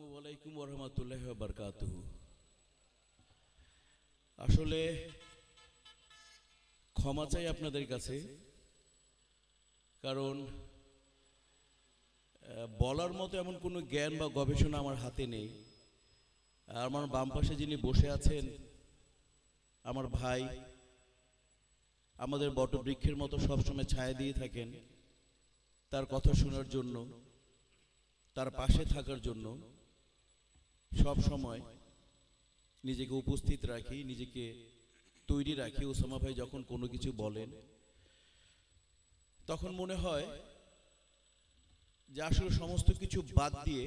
আসসালামু আলাইকুম রহমতুল্লাহ বরকাত আসলে ক্ষমা চাই আপনাদের কাছে কারণ বলার মতো এমন কোনো জ্ঞান বা গবেষণা আমার হাতে নেই আমার বাম পাশে যিনি বসে আছেন আমার ভাই আমাদের বটবৃক্ষের মতো সবসময় ছায়া দিয়ে থাকেন তার কথা শোনার জন্য তার পাশে থাকার জন্য সব সময় নিজেকে উপস্থিত রাখি নিজেকে তৈরি রাখি ওসামা ভাই যখন কোনো কিছু বলেন তখন মনে হয় যে আসলে সমস্ত কিছু বাদ দিয়ে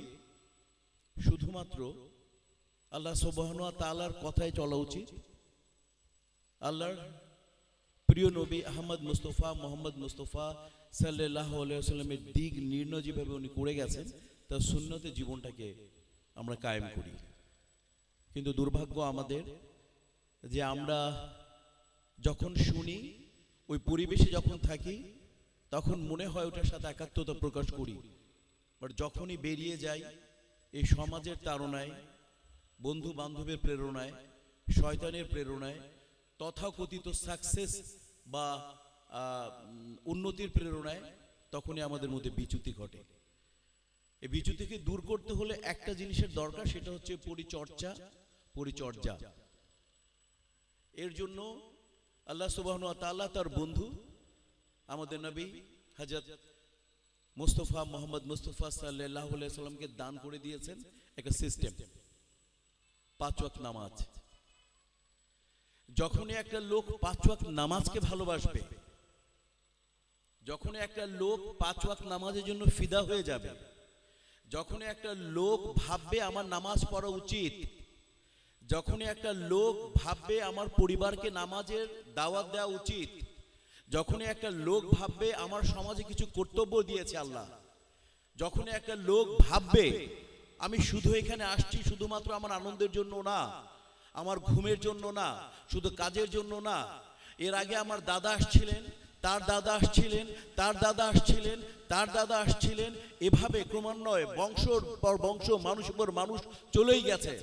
শুধুমাত্র আল্লাহ সোবাহনুয়া তালার কথায় চলা উচিত আল্লাহর প্রিয় নবী আহমদ মুস্তফা মোহাম্মদ মুস্তফা সাল্লাহ সাল্লামের দিক নির্ণয় যেভাবে উনি করে গেছেন তার শূন্যতে জীবনটাকে আমরা কায়েম করি কিন্তু দুর্ভাগ্য আমাদের যে আমরা যখন শুনি ওই পরিবেশে যখন থাকি তখন মনে হয় ওটার সাথে একাত্মতা প্রকাশ করি বাট যখনই বেরিয়ে যাই এই সমাজের তারণায় বন্ধু বান্ধবের প্রেরণায় শয়তানের প্রেরণায় তথাকথিত সাকসেস বা উন্নতির প্রেরণায় তখনই আমাদের মধ্যে বিচ্যুতি ঘটে এই থেকে দূর করতে হলে একটা জিনিসের দরকার সেটা হচ্ছে পরিচর্যা পরিচর্যা এর জন্য আল্লাহ সুবাহন তাল্লাহ তার বন্ধু আমাদের নবী হাজার মুস্তফা মোহাম্মদ মুস্তফা সাল্লাহ সাল্লামকে দান করে দিয়েছেন একটা সিস্টেম পাঁচক নামাজ যখনই একটা লোক পাঁচক নামাজকে ভালোবাসবে যখনই একটা লোক পাঁচ নামাজের জন্য ফিদা হয়ে যাবে যখন একটা লোক ভাববে আমার নামাজ পড়া উচিত যখনই একটা লোক ভাববে আমার পরিবারকে নামাজের দাওয়াত দেওয়া উচিত যখনই একটা লোক ভাববে আমার সমাজে কিছু কর্তব্য দিয়েছে আল্লাহ যখনই একটা লোক ভাববে আমি শুধু এখানে আসছি শুধুমাত্র আমার আনন্দের জন্য না আমার ঘুমের জন্য না শুধু কাজের জন্য না এর আগে আমার দাদা আসছিলেন তার দাদা আসছিলেন তার দাদা আসছিলেন তার দাদা আসছিলেন এভাবে ক্রমান্বয়ে বংশর পর বংশ মানুষ পর মানুষ চলেই গেছে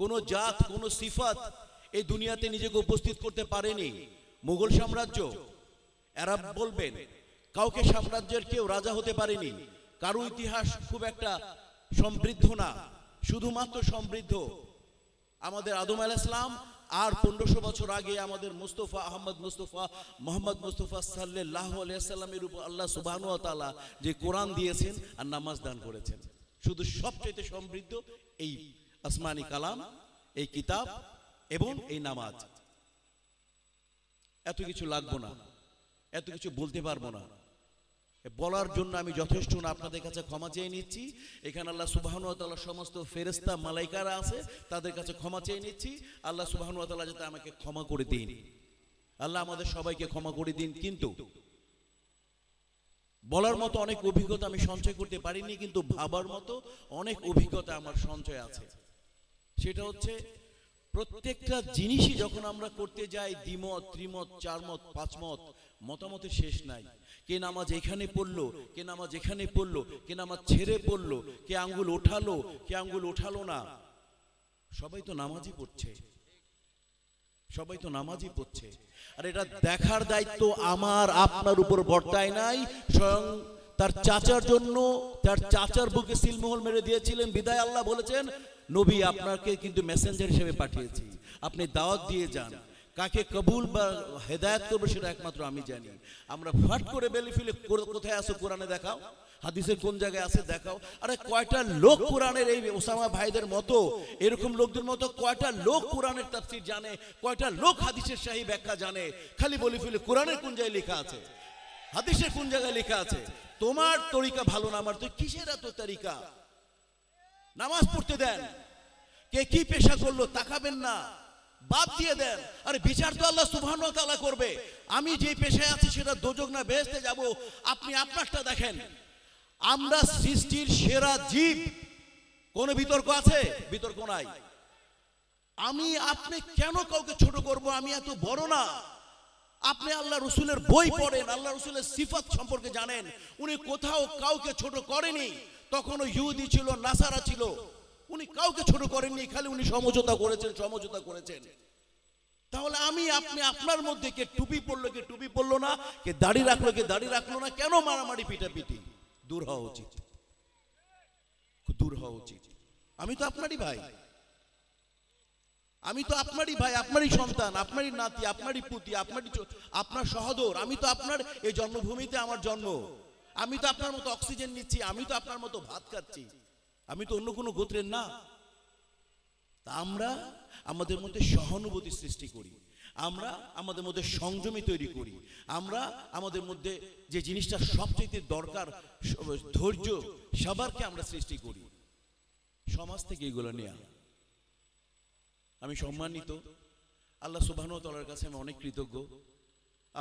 কোনো জাত কোনো সিফাত এই দুনিয়াতে নিজেকে উপস্থিত করতে পারেনি মুঘল সাম্রাজ্য এরা বলবেন কাউকে সাম্রাজ্যের কেউ রাজা হতে পারেনি কারো ইতিহাস খুব একটা সমৃদ্ধ না শুধুমাত্র সমৃদ্ধ আমাদের আদম আলাহ ইসলাম আর পনেরোশো বছর আগে আমাদের মুস্তফা আহমদ মুস্তফা মোহাম্মদ মুস্তফা সাল্লাহ আলিয়াল্লামের উপর আল্লাহ সুবাহ তালা যে কোরআন দিয়েছেন আর নামাজ দান করেছেন শুধু সবচেয়ে সমৃদ্ধ এই আসমানি কালাম এই কিতাব এবং এই নামাজ এত কিছু লাগবো না এত কিছু বলতে পারবো না বলার জন্য আমি যথেষ্ট না আপনাদের কাছে ক্ষমা চেয়ে নিচ্ছি এখানে আল্লাহ সুবাহনতাল্লাহ সমস্ত ফেরেস্তা মালাইকারা আছে তাদের কাছে ক্ষমা চেয়ে নিচ্ছি আল্লাহ সুবাহনতাল্লাহ যাতে আমাকে ক্ষমা করে দিন আল্লাহ আমাদের সবাইকে ক্ষমা করে দিন কিন্তু বলার মতো অনেক অভিজ্ঞতা আমি সঞ্চয় করতে পারিনি কিন্তু ভাবার মতো অনেক অভিজ্ঞতা আমার সঞ্চয় আছে সেটা হচ্ছে প্রত্যেকটা জিনিসই যখন আমরা করতে যাই দ্বিমত ত্রিমত চারমত পাঁচমত মতামতের শেষ নাই কে নামাজ এখানে পড়লো কে নামাজ এখানে পড়লো কে নামাজ ছেড়ে পড়লো কে আঙ্গুল ওঠালো কে আঙ্গুল ওঠালো না সবাই তো নামাজই পড়ছে সবাই তো নামাজই পড়ছে আর এটা দেখার দায়িত্ব আমার আপনার উপর বর্তায় নাই স্বয়ং তার চাচার জন্য তার চাচার বুকে সিলমোহল মেরে দিয়েছিলেন বিদায় আল্লাহ বলেছেন নবী আপনাকে কিন্তু মেসেঞ্জার হিসেবে পাঠিয়েছি আপনি দাওয়াত দিয়ে যান কাকে কবুল বা হেদায়ত করবে সেটা একমাত্র আমি জানি আমরা ফাট করে বেলি ফেলে কোথায় আসো কোরআনে দেখাও হাদিসের কোন জায়গায় আছে দেখাও আরে কয়টা লোক কোরআনের এই ওসামা ভাইদের মতো এরকম লোকদের মতো কয়টা লোক কোরআনের তাফসির জানে কয়টা লোক হাদিসের শাহী ব্যাখ্যা জানে খালি বলি ফেলে কোরআনের কোন জায়গায় লেখা আছে হাদিসের কোন জায়গায় লেখা আছে তোমার তরিকা ভালো না আমার তো কিসের এত তরিকা নামাজ পড়তে দেন কে কি পেশা করলো তাকাবেন না বাদ দিয়ে দেন আরে বিচার তো আল্লাহ সুবহান তাআলা করবে আমি যে পেশায় আছি সেটা দোজক না বেহেস্তে যাব আপনি আপনারটা দেখেন আমরা সৃষ্টির সেরা জীব কোন বিতর্ক আছে বিতর্ক নাই আমি আপনি কেন কাউকে ছোট করব আমি এত বড় না আপনি আল্লাহ রসুলের বই পড়েন আল্লাহ রসুলের সিফাত সম্পর্কে জানেন উনি কোথাও কাউকে ছোট করেনি তখনও ইহুদি ছিল নাসারা ছিল উনি কাউকে ছোট করেননি খালি উনি সমঝোতা করেছেন সমঝোতা করেছেন তাহলে আমি আপনি আপনার মধ্যে কে টুপি পড়লো কে টুপি পড়লো না কে দাড়ি রাখলো কে দাড়ি রাখলো না কেন মারামারি পিটাপিটি দূর হওয়া উচিত দূর হওয়া উচিত আমি তো আপনারই ভাই আমি তো আপনারই ভাই আপনারই সন্তান আপনারই নাতি আপনারই পুতি আপনারই আপনার সহদর আমি তো আপনার এই জন্মভূমিতে আমার জন্ম আমি তো আপনার মতো অক্সিজেন নিচ্ছি আমি তো আপনার মতো ভাত খাচ্ছি আমি তো অন্য কোনো গোত্রের না তা আমরা আমাদের মধ্যে সহানুভূতি সৃষ্টি করি আমরা আমাদের মধ্যে সংযমী তৈরি করি আমরা আমাদের মধ্যে যে জিনিসটা সবচেয়ে দরকার ধৈর্য সবারকে আমরা সৃষ্টি করি সমাজ থেকে এগুলো নেয়া আমি সম্মানিত আল্লাহ সুবাহতলার কাছে আমি অনেক কৃতজ্ঞ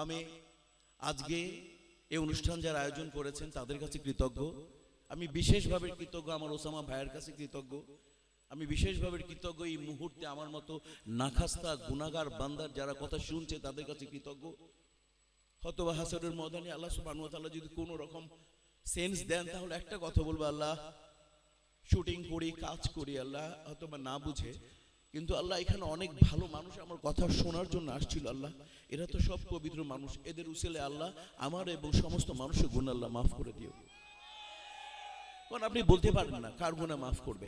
আমি আজকে এই অনুষ্ঠান যারা আয়োজন করেছেন তাদের কাছে কৃতজ্ঞ আমি বিশেষভাবে কৃতজ্ঞ আমার ওসামা ভাইয়ের কাছে কৃতজ্ঞ আমি বিশেষভাবে কৃতজ্ঞ এই মুহূর্তে আমার মতো নাখাস্তা গুণাগার বান্দার যারা কথা শুনছে তাদের কাছে কৃতজ্ঞ হয়তো বা হাসরের ময়দানে আল্লাহ সুবাহ যদি কোনো রকম সেন্স দেন তাহলে একটা কথা বলবো আল্লাহ শুটিং করি কাজ করি আল্লাহ হয়তো না বুঝে কিন্তু আল্লাহ এখানে অনেক ভালো মানুষ আমার কথা শোনার জন্য আসছিল আল্লাহ এরা তো সব পবিত্র মানুষ এদের উচেলে আল্লাহ আমার এবং সমস্ত মানুষের গুণ আল্লাহ মাফ করে দিয়ে কারণ আপনি বলতে পারবেন না কার গুণা মাফ করবে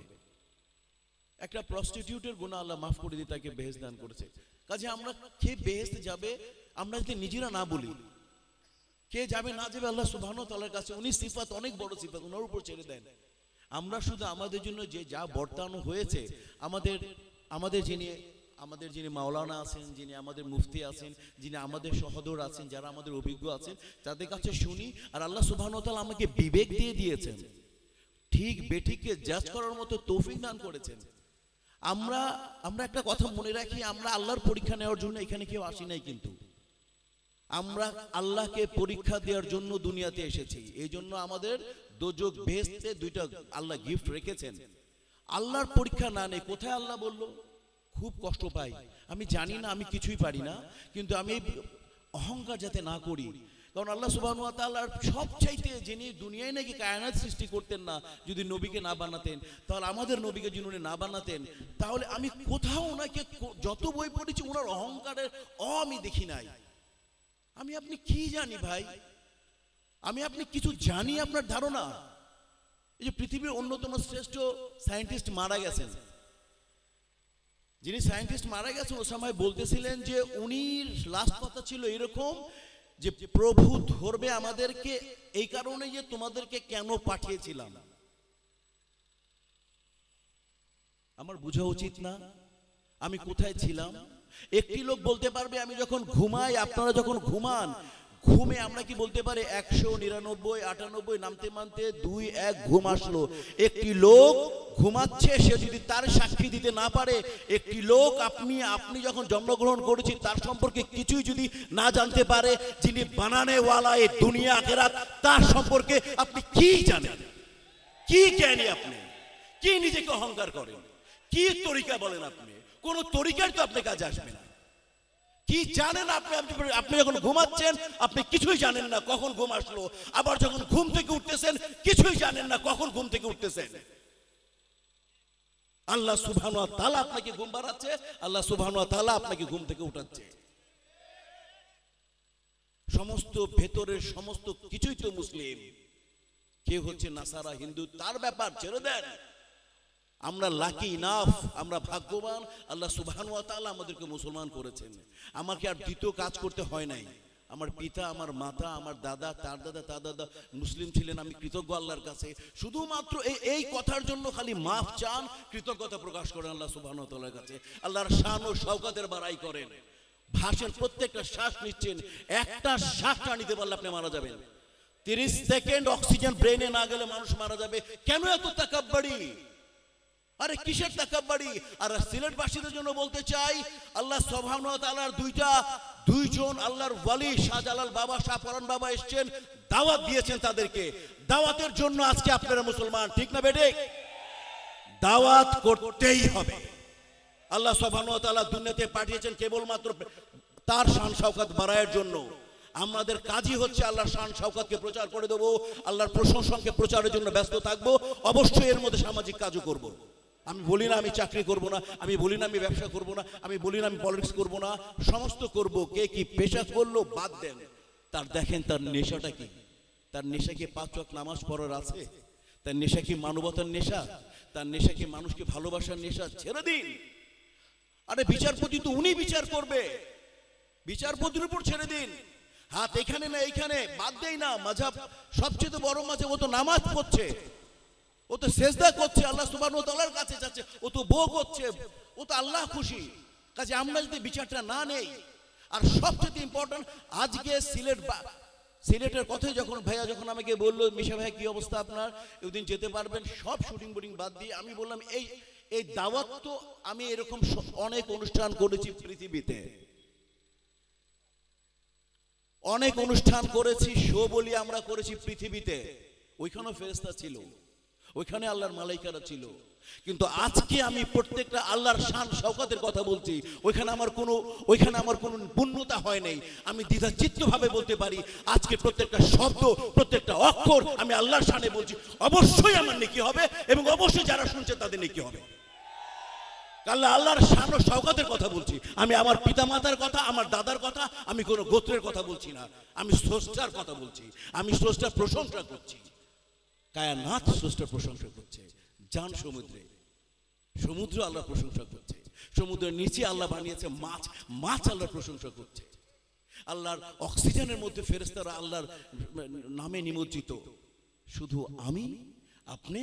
একটা প্রস্টিটিউটের গুণা আল্লাহ মাফ করে দিয়ে তাকে বেহেস দান করেছে কাজে আমরা কে বেহেস যাবে আমরা যদি নিজেরা না বলি কে যাবে না যাবে আল্লাহ সুবাহ তাল্লার কাছে উনি সিফাত অনেক বড় সিফাত ওনার উপর ছেড়ে দেন আমরা শুধু আমাদের জন্য যে যা বর্তানো হয়েছে আমাদের আমাদের যিনি আমাদের যিনি মাওলানা আছেন যিনি আমাদের মুফতি আছেন যিনি আমাদের সহদর আছেন যারা আমাদের অভিজ্ঞ আছেন তাদের কাছে শুনি আর আল্লাহ সুবাহ আমাকে বিবেক দিয়ে দিয়েছেন ঠিক বেঠিককে জাজ করার মতো তৌফিক দান করেছেন আমরা আমরা একটা কথা মনে রাখি আমরা আল্লাহর পরীক্ষা নেওয়ার জন্য এখানে কেউ আসি নাই কিন্তু আমরা আল্লাহকে পরীক্ষা দেওয়ার জন্য দুনিয়াতে এসেছি এই জন্য আমাদের দোজক ভেস্তে দুইটা আল্লাহ গিফট রেখেছেন আল্লাহর পরীক্ষা না নেই কোথায় আল্লাহ বলল খুব কষ্ট পাই আমি জানি না আমি কিছুই পারি না কিন্তু আমি অহংকার যাতে না করি কারণ আল্লাহ সুবাহ সব চাইতে যিনি দুনিয়ায় নাকি কায়নাত সৃষ্টি করতেন না যদি নবীকে না বানাতেন তাহলে আমাদের নবীকে যিনি উনি না বানাতেন তাহলে আমি কোথাও ওনাকে যত বই পড়েছি ওনার অহংকারের অ আমি দেখি নাই আমি আপনি কি জানি ভাই আমি আপনি কিছু জানি আপনার ধারণা এই যে পৃথিবীর অন্যতম শ্রেষ্ঠ সায়েন্টিস্ট মারা গেছেন যিনি সায়েন্টিস্ট মারা গেছেন ও সময় বলতেছিলেন যে উনি লাস্ট কথা ছিল এরকম যে প্রভু ধরবে আমাদেরকে এই কারণে যে তোমাদেরকে কেন পাঠিয়েছিলাম আমার বোঝা উচিত না আমি কোথায় ছিলাম একটি লোক বলতে পারবে আমি যখন ঘুমাই আপনারা যখন ঘুমান ঘুমে আমরা কি বলতে পারি একশো নিরানব্বই আটানব্বই নামতে মানতে দুই এক ঘুম আসলো একটি লোক ঘুমাচ্ছে সে যদি তার সাক্ষী দিতে না পারে একটি লোক আপনি আপনি যখন জন্মগ্রহণ করেছি তার সম্পর্কে কিছুই যদি না জানতে পারে যিনি বানানেওয়ালা এ দুনিয়া আখেরাত তার সম্পর্কে আপনি কি জানেন কি জ্ঞানী আপনি কি নিজেকে অহংকার করেন কি তরিকা বলেন আপনি কোন তরিকার তো আপনি কাজে আসবে না কি জানেন আপনি আপনি যখন ঘুমাচ্ছেন আপনি কিছুই জানেন না কখন ঘুম আসলো আবার যখন ঘুম থেকে উঠতেছেন কিছুই জানেন না কখন ঘুম থেকে উঠতেছেন আল্লাহ সুবহানাহু তালা আপনাকে ঘুম বাড়াচ্ছে আল্লাহ সুবহানাহু তালা আপনাকে ঘুম থেকে উঠাচ্ছে সমস্ত ভেতরের সমস্ত কিছুই তো মুসলিম কে হচ্ছে নাসারা হিন্দু তার ব্যাপার ছেড়ে দেন আমরা লাকি ইনাফ আমরা ভাগ্যবান আল্লাহ সুবাহ আমাদেরকে মুসলমান করেছেন আমাকে আর দ্বিতীয় কাজ করতে হয় নাই আমার পিতা আমার মাতা আমার দাদা তার দাদা তার দাদা মুসলিম ছিলেন আমি কৃতজ্ঞ আল্লাহর কাছে শুধুমাত্র এই এই কথার জন্য খালি মাফ চান কৃতজ্ঞতা প্রকাশ করেন আল্লাহ সুবাহর কাছে আল্লাহর শান ও শওকাতের বাড়াই করেন ভাষের প্রত্যেকটা শ্বাস নিচ্ছেন একটা শ্বাসটা নিতে পারলে আপনি মারা যাবেন তিরিশ সেকেন্ড অক্সিজেন ব্রেনে না গেলে মানুষ মারা যাবে কেন এত তাকাব্বাড়ি আরে কিসের তাকাব্বারি আর সিলেটবাসীদের জন্য বলতে চাই আল্লাহ তাআলার দুইটা দুইজন আল্লাহর ওয়ালি শাহজালাল বাবা শাহপরান বাবা এসছেন দাওয়াত দিয়েছেন তাদেরকে দাওয়াতের জন্য আজকে আপনারা মুসলমান ঠিক না বেটে দাওয়াত করতেই হবে আল্লাহ তাআলা দুনিয়াতে পাঠিয়েছেন কেবলমাত্র তার শান শওকত বাড়ায়ের জন্য আমাদের কাজই হচ্ছে আল্লাহর শান শওকতকে প্রচার করে দেবো আল্লাহর প্রশংসনকে প্রচারের জন্য ব্যস্ত থাকবো অবশ্যই এর মধ্যে সামাজিক কাজও করবো আমি বলি না আমি চাকরি করব না আমি বলি না আমি ব্যবসা করব না আমি বলি না আমি পলিটিক্স করব না সমস্ত করব কে কি পেশা করলো বাদ দেন তার দেখেন তার নেশাটা কি তার নেশা কি পাঁচ চক নামাজ পড়ার আছে তার নেশা কি মানবতার নেশা তার নেশা কি মানুষকে ভালোবাসার নেশা ছেড়ে দিন আরে বিচারপতি তো উনি বিচার করবে বিচারপতির উপর ছেড়ে দিন হাত এখানে না এখানে বাদ দেয় না মাঝাব সবচেয়ে বড় মাঝে ও তো নামাজ পড়ছে ও তো সেজদা করছে আল্লাহ সুবাহ তালার কাছে যাচ্ছে ও তো বউ করছে ও তো আল্লাহ খুশি কাজে আমরা যদি বিচারটা না নেই আর সবচেয়ে ইম্পর্টেন্ট আজকে সিলেট বা সিলেটের কথাই যখন ভাইয়া যখন আমাকে বললো মিশা ভাইয়া কি অবস্থা আপনার ওদিন যেতে পারবেন সব শুটিং বুটিং বাদ দিয়ে আমি বললাম এই এই দাওয়াত তো আমি এরকম অনেক অনুষ্ঠান করেছি পৃথিবীতে অনেক অনুষ্ঠান করেছি শো বলি আমরা করেছি পৃথিবীতে ওইখানেও ফেরস্তা ছিল ওইখানে আল্লাহর মালাইকারা ছিল কিন্তু আজকে আমি প্রত্যেকটা আল্লাহর শান শওকাতের কথা বলছি ওইখানে আমার কোনো ওইখানে আমার কোনো পূর্ণতা হয় নাই আমি দ্বিধাচিত্তভাবে বলতে পারি আজকে প্রত্যেকটা শব্দ প্রত্যেকটা অক্ষর আমি আল্লাহর শানে বলছি অবশ্যই আমার নেকি হবে এবং অবশ্যই যারা শুনছে তাদের নেকি হবে কাল্লা আল্লাহর শান ও শওকাতের কথা বলছি আমি আমার পিতা মাতার কথা আমার দাদার কথা আমি কোনো গোত্রের কথা বলছি না আমি স্রষ্টার কথা বলছি আমি স্রষ্টার প্রশংসা করছি কায়ানাথ স্রষ্টার প্রশংসা করছে যান সমুদ্রে সমুদ্র আল্লাহ প্রশংসা করছে সমুদ্রের নিচে আল্লাহ বানিয়েছে মাছ মাছ আল্লাহ প্রশংসা করছে আল্লাহর অক্সিজেনের মধ্যে ফেরেস্তারা আল্লাহর নামে নিমজ্জিত শুধু আমি আপনি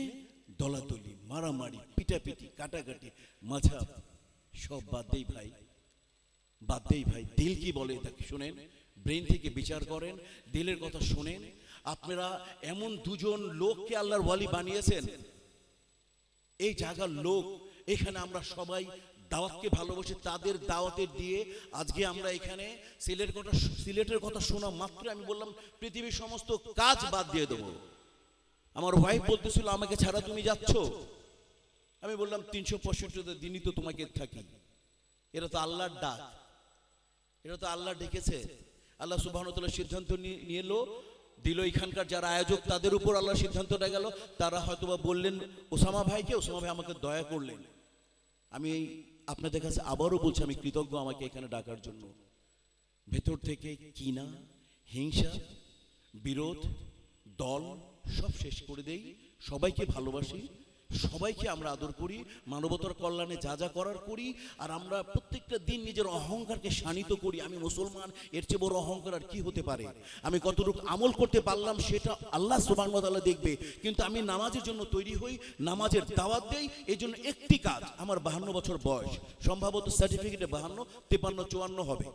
দলাদলি মারামারি পিটাপিটি কাটাকাটি মাঝা সব বাদ দেই ভাই বাদ দেই ভাই দিল কি বলে তাকে শোনেন ব্রেন থেকে বিচার করেন দিলের কথা শোনেন আপনারা এমন দুজন লোককে আল্লাহর ওয়ালি বানিয়েছেন এই জায়গার লোক এখানে আমরা সবাই দাওয়াতকে ভালোবাসি তাদের দাওয়াতের দিয়ে আজকে আমরা এখানে সিলেট কথা সিলেটের কথা শোনা মাত্র আমি বললাম পৃথিবীর সমস্ত কাজ বাদ দিয়ে দেবো আমার ওয়াইফ বলতেছিল আমাকে ছাড়া তুমি যাচ্ছ আমি বললাম তিনশো পঁয়ষট্টি দিনই তো তোমাকে থাকি এটা তো আল্লাহর ডাক এটা তো আল্লাহ ডেকেছে আল্লাহ সুবাহ সিদ্ধান্ত নিয়ে এলো দিল এখানকার যারা আয়োজক তাদের উপর আল্লাহ সিদ্ধান্তটা গেল তারা হয়তোবা বললেন ওসামা ভাইকে ওসামা ভাই আমাকে দয়া করলেন আমি আপনাদের কাছে আবারও বলছি আমি কৃতজ্ঞ আমাকে এখানে ডাকার জন্য ভেতর থেকে কিনা হিংসা বিরোধ দল সব শেষ করে দেই সবাইকে ভালোবাসি সবাইকে আমরা আদর করি মানবতার কল্যাণে যা যা করার করি আর আমরা প্রত্যেকটা দিন নিজের অহংকারকে শানিত করি আমি মুসলমান এর চেয়ে বড় অহংকার আর কি হতে পারে আমি কতটুকু আমল করতে পারলাম সেটা আল্লাহ সুবাহতাল্লাহ দেখবে কিন্তু আমি নামাজের জন্য তৈরি হই নামাজের দাওয়াত দেই এই জন্য একটি কাজ আমার বাহান্ন বছর বয়স সম্ভবত সার্টিফিকেটে বাহান্ন তেপান্ন চুয়ান্ন হবে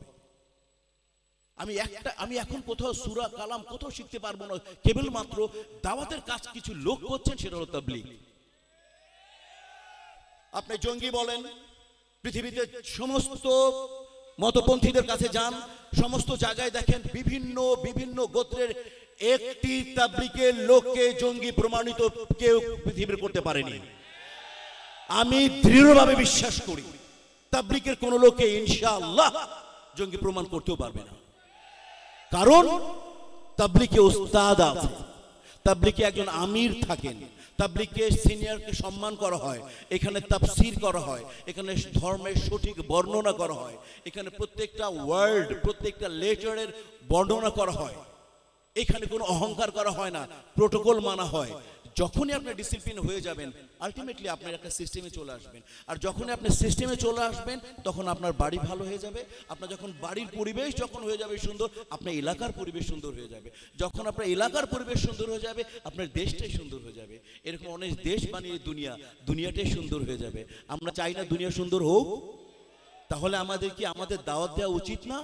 আমি একটা আমি এখন কোথাও সুরা কালাম কোথাও শিখতে পারবো না কেবলমাত্র দাওয়াতের কাজ কিছু লোক করছেন সেটা হলো তাবলিগ আপনি জঙ্গি বলেন পৃথিবীতে সমস্ত মতপন্থীদের কাছে যান সমস্ত জায়গায় দেখেন বিভিন্ন বিভিন্ন গোত্রের একটি তাবলিকের লোককে জঙ্গি প্রমাণিত কেউ পৃথিবীর করতে পারেনি আমি দৃঢ়ভাবে বিশ্বাস করি তাবলিকের কোন লোকে ইনশাআল্লাহ জঙ্গি প্রমাণ করতেও পারবে না কারণ তাবলিকে ওস্তাদ আছে তাবলিকে একজন আমির থাকেন তাবলিগকে সিনিয়রকে সম্মান করা হয় এখানে তাফসির করা হয় এখানে ধর্মের সঠিক বর্ণনা করা হয় এখানে প্রত্যেকটা ওয়ার্ল্ড প্রত্যেকটা লেটারের বর্ণনা করা হয় এখানে কোনো অহংকার করা হয় না প্রোটোকল মানা হয় যখনই আপনি ডিসিপ্লিন হয়ে যাবেন আলটিমেটলি আপনার একটা সিস্টেমে চলে আসবেন আর যখনই আপনি সিস্টেমে চলে আসবেন তখন আপনার বাড়ি ভালো হয়ে যাবে আপনার যখন বাড়ির পরিবেশ যখন হয়ে যাবে সুন্দর আপনার এলাকার পরিবেশ সুন্দর হয়ে যাবে যখন আপনার এলাকার পরিবেশ সুন্দর হয়ে যাবে আপনার দেশটাই সুন্দর হয়ে যাবে এরকম অনেক দেশ বানিয়ে দুনিয়া দুনিয়াটাই সুন্দর হয়ে যাবে আমরা চাই না দুনিয়া সুন্দর হোক তাহলে আমাদের কি আমাদের দাওয়াত দেওয়া উচিত না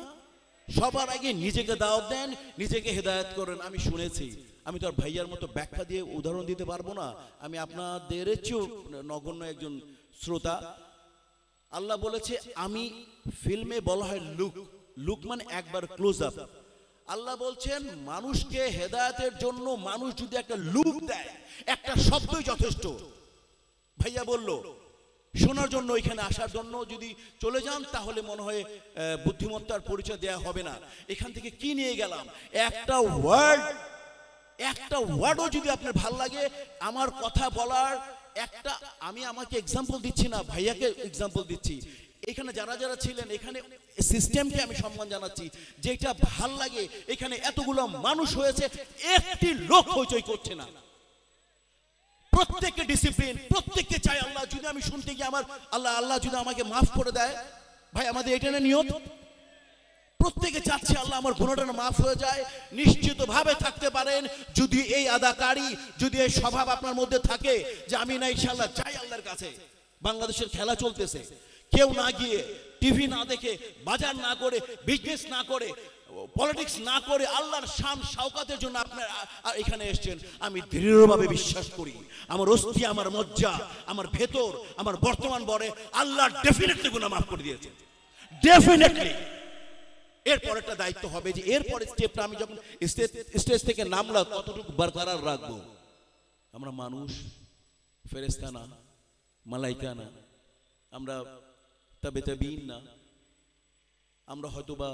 সবার আগে নিজেকে দাওয়াত দেন নিজেকে হেদায়ত করেন আমি শুনেছি আমি তো আর ভাইয়ার মতো ব্যাখ্যা দিয়ে উদাহরণ দিতে পারবো না আমি আপনাদের চেয়েও নগণ্য একজন শ্রোতা আল্লাহ বলেছে আমি ফিল্মে বলা হয় লুক লুক মানে একবার ক্লোজ আপ আল্লাহ বলছেন মানুষকে হেদায়তের জন্য মানুষ যদি একটা লুক দেয় একটা শব্দই যথেষ্ট ভাইয়া বলল শোনার জন্য এখানে আসার জন্য যদি চলে যান তাহলে মনে হয় বুদ্ধিমত্তার পরিচয় দেয়া হবে না এখান থেকে কি নিয়ে গেলাম একটা ওয়ার্ড একটা ওয়ার্ডও যদি আপনার ভাল লাগে আমার কথা বলার একটা আমি আমাকে এক্সাম্পল দিচ্ছি না ভাইয়াকে এক্সাম্পল দিচ্ছি এখানে যারা যারা ছিলেন এখানে সিস্টেমকে আমি সম্মান জানাচ্ছি যেটা ভাল লাগে এখানে এতগুলো মানুষ হয়েছে একটি লোক হইচই করছে না প্রত্যেককে ডিসিপ্লিন প্রত্যেককে চাই আল্লাহ যদি আমি শুনতে গিয়ে আমার আল্লাহ আল্লাহ যদি আমাকে মাফ করে দেয় ভাই আমাদের এটা নিয়ত প্রত্যেকে চাচ্ছে আল্লাহ আমার গুণটা মাফ হয়ে যায় নিশ্চিত ভাবে থাকতে পারেন যদি এই আদাকারী যদি এই স্বভাব আপনার মধ্যে থাকে যে আমি না ইনশাল্লাহ চাই আল্লাহর কাছে বাংলাদেশের খেলা চলতেছে কেউ না গিয়ে টিভি না দেখে বাজার না করে বিজনেস না করে পলিটিক্স না করে আল্লাহর শাম সাউকাতের জন্য আপনার এখানে এসছেন আমি দৃঢ়ভাবে বিশ্বাস করি আমার অস্থি আমার মজ্জা আমার ভেতর আমার বর্তমান বরে আল্লাহ ডেফিনেটলি গুণা মাফ করে দিয়েছে ডেফিনেটলি এরপর একটা দায়িত্ব হবে যে এরপর স্টেপটা আমি যখন স্টেজ থেকে নামলা কতটুকু বরকরার রাখবো আমরা মানুষ ফেরেস্তা না মালাইকা না আমরা তবে তবিন না আমরা হয়তোবা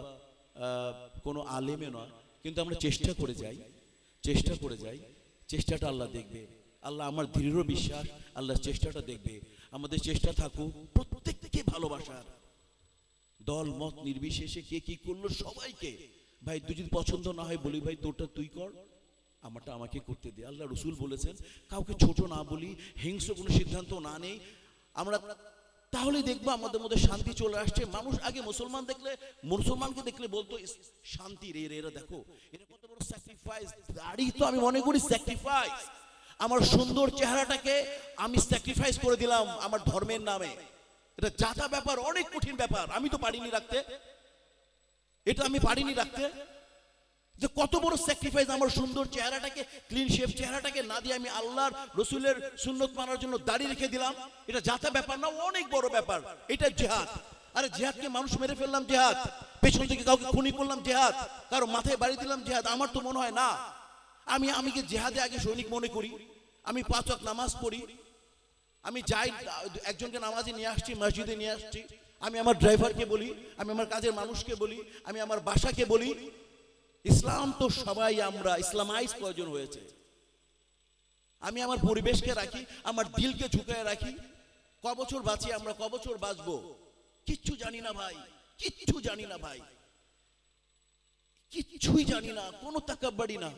কোনো আলেমে নয় কিন্তু আমরা চেষ্টা করে যাই চেষ্টা করে যাই চেষ্টাটা আল্লাহ দেখবে আল্লাহ আমার দৃঢ় বিশ্বাস আল্লাহ চেষ্টাটা দেখবে আমাদের চেষ্টা থাকুক প্রত্যেককে ভালোবাসার দল মত নির্বিশেষে কে কি করলো সবাইকে ভাই তুই যদি পছন্দ না হয় বলি ভাই তোরটা তুই কর আমারটা আমাকে করতে দে আল্লাহ রসুল বলেছেন কাউকে ছোট না বলি হিংস কোনো সিদ্ধান্ত না নেই আমরা তাহলে দেখবো আমাদের মধ্যে শান্তি চলে আসছে মানুষ আগে মুসলমান দেখলে মুসলমানকে দেখলে বলতো শান্তি রে রে এরা দেখো তো আমি মনে করি স্যাক্রিফাইস আমার সুন্দর চেহারাটাকে আমি স্যাক্রিফাইস করে দিলাম আমার ধর্মের নামে এটা যাতা ব্যাপার অনেক কঠিন ব্যাপার আমি তো পারিনি রাখতে এটা আমি পারিনি রাখতে যে কত বড় স্যাক্রিফাইস আমার সুন্দর চেহারাটাকে ক্লিন শেপ চেহারাটাকে না দিয়ে আমি আল্লাহর রসুলের সুন্নত মানার জন্য দাঁড়িয়ে রেখে দিলাম এটা যাতা ব্যাপার না অনেক বড় ব্যাপার এটা জেহাদ আরে জেহাদকে মানুষ মেরে ফেললাম জেহাদ পেছন থেকে কাউকে খুনি করলাম জেহাদ কারো মাথায় বাড়ি দিলাম জেহাদ আমার তো মনে হয় না আমি আমি কি জেহাদে আগে সৈনিক মনে করি আমি পাঁচক নামাজ পড়ি আমি যাই একজনকে নামাজে নিয়ে আসছি মসজিদে নিয়ে আসছি আমি আমার ড্রাইভারকে বলি আমি আমার কাজের মানুষকে বলি আমি আমার বাসাকে বলি ইসলাম তো সবাই আমরা ইসলামাইজ প্রয়োজন হয়েছে আমি আমার পরিবেশকে রাখি আমার দিলকে ঝুঁকায় রাখি ক বছর বাঁচি আমরা ক বছর বাঁচবো কিচ্ছু জানি না ভাই কিচ্ছু জানি না ভাই কিচ্ছুই জানি না কোনো তাকাবাড়ি না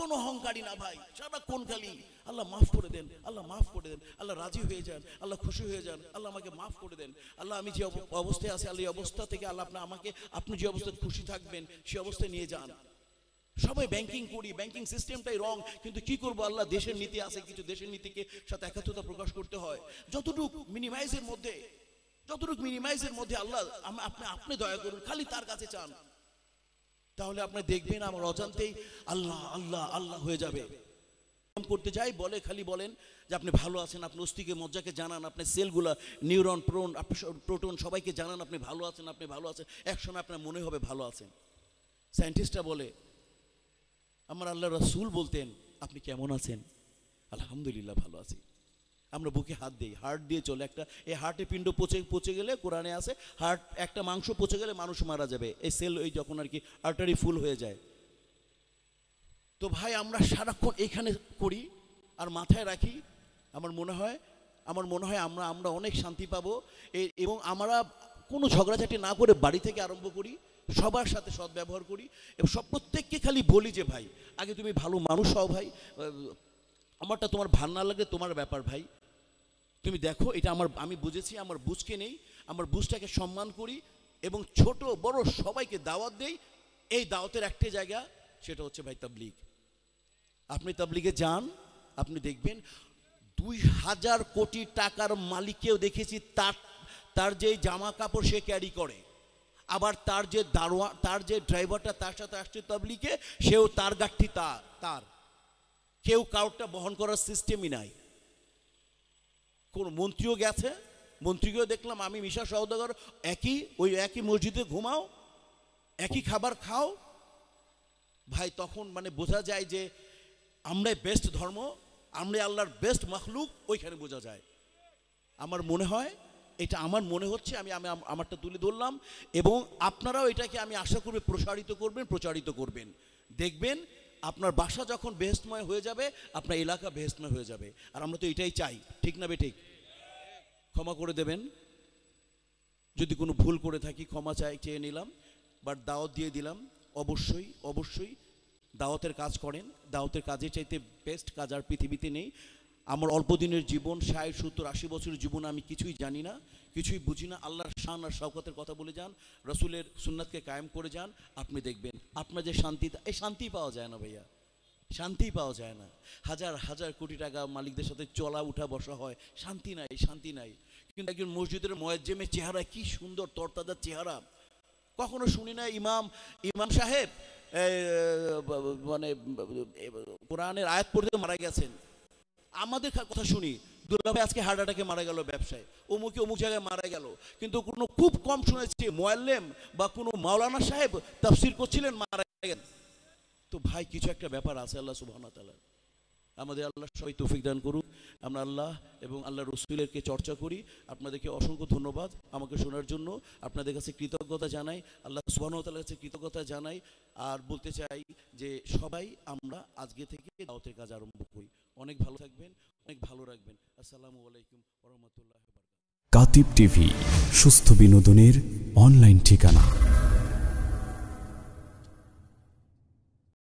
কোন অহংকারী না ভাই সারা কোন খালি আল্লাহ মাফ করে দেন আল্লাহ মাফ করে দেন আল্লাহ রাজি হয়ে যান আল্লাহ খুশি হয়ে যান আল্লাহ আমাকে মাফ করে দেন আল্লাহ আমি যে অবস্থায় আছি আল্লাহ অবস্থা থেকে আল্লাহ আপনার আমাকে আপনি যে অবস্থায় খুশি থাকবেন সে অবস্থায় নিয়ে যান সবাই ব্যাংকিং করি ব্যাংকিং সিস্টেমটাই রং কিন্তু কি করবো আল্লাহ দেশের নীতি আছে কিছু দেশের নীতিকে সাথে একাত্রতা প্রকাশ করতে হয় যতটুকু মিনিমাইজের মধ্যে যতটুকু মিনিমাইজের মধ্যে আল্লাহ আপনি আপনি দয়া করুন খালি তার কাছে চান তাহলে আপনি দেখবেন আমার অজান্তেই আল্লাহ আল্লাহ আল্লাহ হয়ে যাবে করতে যাই বলে খালি বলেন যে আপনি ভালো আছেন আপনি অস্থিকে মজ্জাকে জানান আপনি সেলগুলা নিউরন প্রোন আপনি প্রোটন সবাইকে জানান আপনি ভালো আছেন আপনি ভালো আছেন একসময় আপনার মনে হবে ভালো আছেন সায়েন্টিস্টরা বলে আমার আল্লাহ রাসুল বলতেন আপনি কেমন আছেন আলহামদুলিল্লাহ ভালো আছি আমরা বুকে হাত দিই হার্ট দিয়ে চলে একটা এই হার্টে পিণ্ড পচে পচে গেলে কোরআনে আসে হার্ট একটা মাংস পচে গেলে মানুষ মারা যাবে এই সেল ওই যখন আর কি আর্টারি ফুল হয়ে যায় তো ভাই আমরা সারাক্ষণ এখানে করি আর মাথায় রাখি আমার মনে হয় আমার মনে হয় আমরা আমরা অনেক শান্তি পাবো এবং আমরা কোনো ঝগড়াঝাটি না করে বাড়ি থেকে আরম্ভ করি সবার সাথে সদ্ব্যবহার করি এবং সব প্রত্যেককে খালি বলি যে ভাই আগে তুমি ভালো মানুষ হও ভাই আমারটা তোমার ভাল না লাগে তোমার ব্যাপার ভাই তুমি দেখো এটা আমার আমি বুঝেছি আমার বুঝকে নেই আমার বুঝটাকে সম্মান করি এবং ছোট বড় সবাইকে দাওয়াত দেই এই দাওয়াতের একটা জায়গা সেটা হচ্ছে ভাই তাবলিগ আপনি তাবলিগে যান আপনি দেখবেন দুই হাজার কোটি টাকার মালিককেও দেখেছি তার তার যে জামা কাপড় সে ক্যারি করে আবার তার যে দারোয়া তার যে ড্রাইভারটা তার সাথে আসছে তাবলিকে সেও তার গাঠটি তার তার কেউ কারোরটা বহন করার সিস্টেমই নাই কোন মন্ত্রীও গেছে মন্ত্রীকেও দেখলাম আমি মিশা সহদাগর একই ওই একই মসজিদে ঘুমাও একই খাবার খাও ভাই তখন মানে বোঝা যায় যে আমরাই বেস্ট ধর্ম আমরাই আল্লাহর বেস্ট মখলুক ওইখানে বোঝা যায় আমার মনে হয় এটা আমার মনে হচ্ছে আমি আমি আমারটা তুলে ধরলাম এবং আপনারাও এটাকে আমি আশা করবে প্রসারিত করবেন প্রচারিত করবেন দেখবেন আপনার বাসা যখন বেহস্তময় হয়ে যাবে আপনার এলাকা বেহস্তময় হয়ে যাবে আর আমরা তো এটাই চাই ঠিক না বেঠিক ক্ষমা করে দেবেন যদি কোনো ভুল করে থাকি ক্ষমা চাই চেয়ে নিলাম বাট দাওয়াত দিয়ে দিলাম অবশ্যই অবশ্যই দাওয়াতের কাজ করেন দাওয়াতের কাজের চাইতে বেস্ট কাজ আর পৃথিবীতে নেই আমার অল্প দিনের জীবন ষাট সত্তর আশি বছরের জীবন আমি কিছুই জানি না কিছুই বুঝি না আল্লাহর শান আর শওকতের কথা বলে যান রসুলের সুন্নাতকে কায়েম করে যান আপনি দেখবেন আপনার যে শান্তি এই শান্তি পাওয়া যায় না ভাইয়া শান্তি পাওয়া যায় না হাজার হাজার কোটি টাকা মালিকদের সাথে চলা উঠা বসা হয় শান্তি নাই শান্তি নাই কিন্তু একজন মসজিদের ময়াজ্জেমের চেহারা কি সুন্দর তরতাদার চেহারা কখনো শুনি না ইমাম ইমাম সাহেব মানে কোরআনের আয়াত পড়তে মারা গেছেন আমাদের কথা শুনি দুলাভাই আজকে হার্ট অ্যাটাকে মারা গেল ব্যবসায় অমুকে অমুক জায়গায় মারা গেল কিন্তু কোনো খুব কম শুনেছি মোয়াল্লেম বা কোনো মাওলানা সাহেব তাফসির করছিলেন মারা গেলেন তো ভাই কিছু একটা ব্যাপার আছে আল্লাহ সুবাহনা আমাদের আল্লাহ সবাই তৌফিক দান করুক আমরা আল্লাহ এবং আল্লাহ রসুলেরকে চর্চা করি আপনাদেরকে অসংখ্য ধন্যবাদ আমাকে শোনার জন্য আপনাদের কাছে কৃতজ্ঞতা জানাই আল্লাহ সুবাহতালার কাছে কৃতজ্ঞতা জানাই আর বলতে চাই যে সবাই আমরা আজকে থেকে দাওতের কাজ আরম্ভ করি অনেক ভালো থাকবেন অনেক ভালো রাখবেন আসসালামু আলাইকুম রহমতুল্লাহ কাতিব টিভি সুস্থ বিনোদনের অনলাইন ঠিকানা